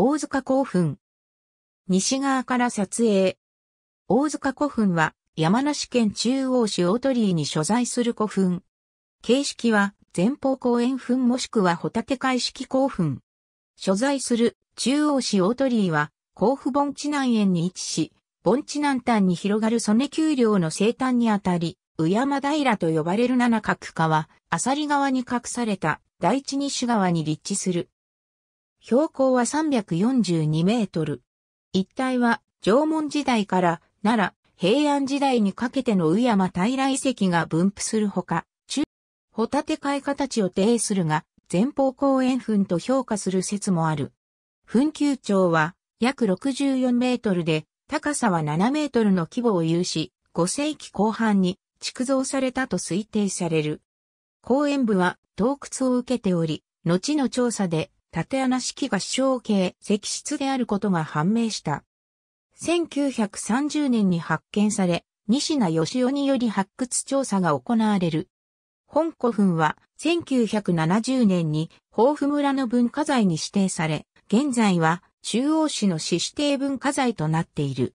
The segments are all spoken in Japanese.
大塚古墳。西側から撮影。大塚古墳は山梨県中央市大鳥居に所在する古墳。形式は前方後円墳もしくはホタテ海式古墳。所在する中央市大鳥居は甲府盆地南園に位置し、盆地南端に広がる曽根丘陵の西端にあたり、宇山平と呼ばれる七角川、浅利川に隠された第一西川に立地する。標高は342メートル。一帯は縄文時代から奈良、平安時代にかけての宇山平遺跡が分布するほか、中、ホタテ貝形を呈するが、前方後円墳と評価する説もある。墳丘町は約64メートルで、高さは7メートルの規模を有し、5世紀後半に築造されたと推定される。公園部は洞窟を受けており、後の調査で縦穴式合唱形石室であることが判明した。1930年に発見され、西名義雄により発掘調査が行われる。本古墳は1970年に豊富村の文化財に指定され、現在は中央市の市指定文化財となっている。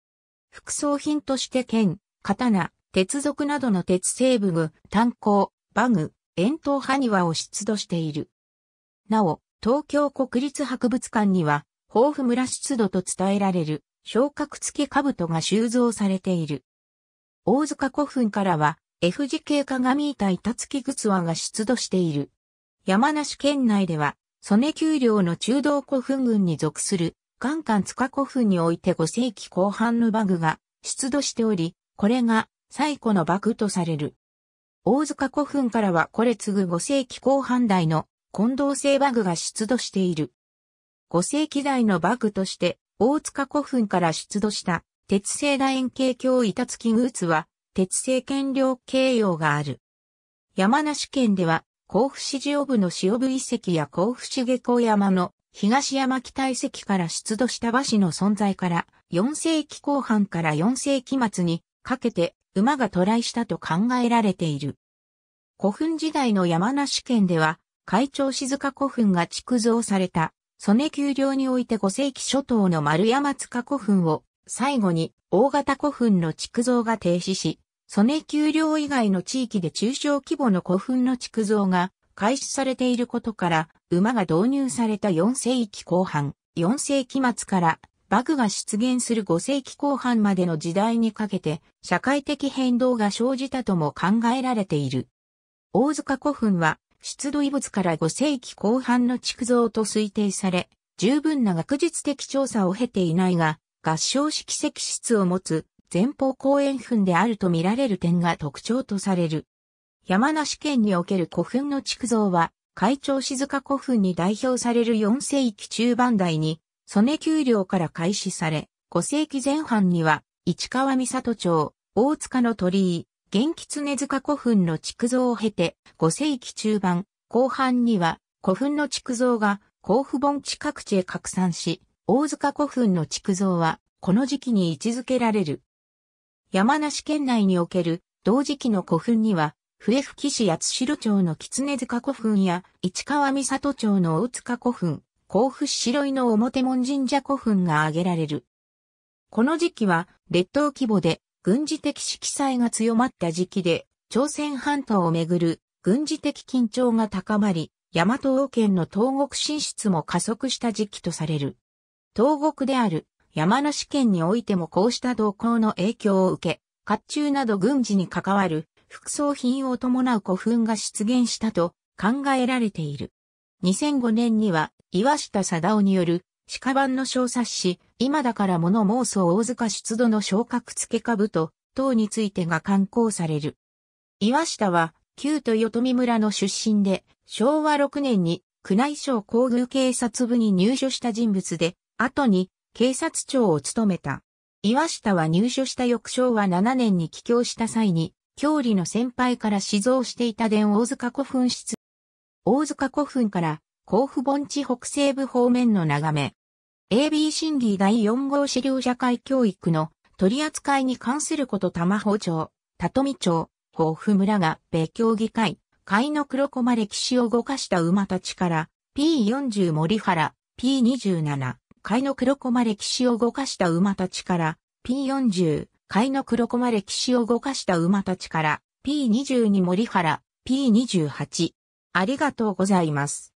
副葬品として剣、刀、鉄属などの鉄製武具、炭鉱、馬具、円筒埴輪を出土している。なお、東京国立博物館には、豊富村出土と伝えられる、昇格付き兜が収蔵されている。大塚古墳からは、F 字形鏡板板付き靴輪が出土している。山梨県内では、曽根丘陵の中道古墳群に属する、関関塚古墳において5世紀後半の馬具が出土しており、これが最古の馬具とされる。大塚古墳からはこれ次ぐ5世紀後半代の混同性バグが出土している。5世紀代のバグとして、大塚古墳から出土した鉄製楕円形鏡板付きグーツは、鉄製検量形容がある。山梨県では、甲府市塩部の塩部遺跡や甲府市下校山の東山北遺跡から出土した馬紙の存在から、4世紀後半から4世紀末にかけて馬が渡来したと考えられている。古墳時代の山梨県では、会長静か古墳が築造された、曽根丘陵において5世紀初頭の丸山塚古墳を、最後に大型古墳の築造が停止し、曽根丘陵以外の地域で中小規模の古墳の築造が開始されていることから、馬が導入された4世紀後半、4世紀末からバグが出現する5世紀後半までの時代にかけて社会的変動が生じたとも考えられている。大塚古墳は出土遺物から5世紀後半の築造と推定され、十分な学術的調査を経ていないが、合掌式石室を持つ前方後円墳であると見られる点が特徴とされる。山梨県における古墳の築造は、海鳥静香古墳に代表される4世紀中盤代に、曽根丘陵から開始され、5世紀前半には、市川三里町、大塚の鳥居、元狐塚古墳の築造を経て、5世紀中盤、後半には古墳の築造が甲府盆地各地へ拡散し、大塚古墳の築造はこの時期に位置づけられる。山梨県内における同時期の古墳には、笛吹市八代町の狐塚古墳や市川三里町の大塚古墳、甲府市白井の表門神社古墳が挙げられる。この時期は列島規模で軍事的色彩が強まった時期で、朝鮮半島をめぐる軍事的緊張が高まり、山東王権の東国進出も加速した時期とされる。東国である山梨県においてもこうした動向の影響を受け、甲冑など軍事に関わる副葬品を伴う古墳が出現したと考えられている。2005年には岩下貞夫による鹿版の小冊子、今だからもの妄想大塚出土の昇格付け株と、等についてが刊行される。岩下は、旧豊富村の出身で、昭和6年に宮内省皇宮警察部に入所した人物で、後に警察庁を務めた。岩下は入所した翌昭和7年に帰郷した際に、郷里の先輩から死蔵していた伝大塚古墳室。大塚古墳から甲府盆地北西部方面の眺め。AB 審議第4号資料社会教育の取り扱いに関すること玉穂町、里見町、豊富村が米協議会、会の黒駒歴史を動かした馬たちから、P40 森原、P27、会の黒駒歴史を動かした馬たちから、P40、会の黒駒歴史を動かした馬たちから、P22 森原、P28。ありがとうございます。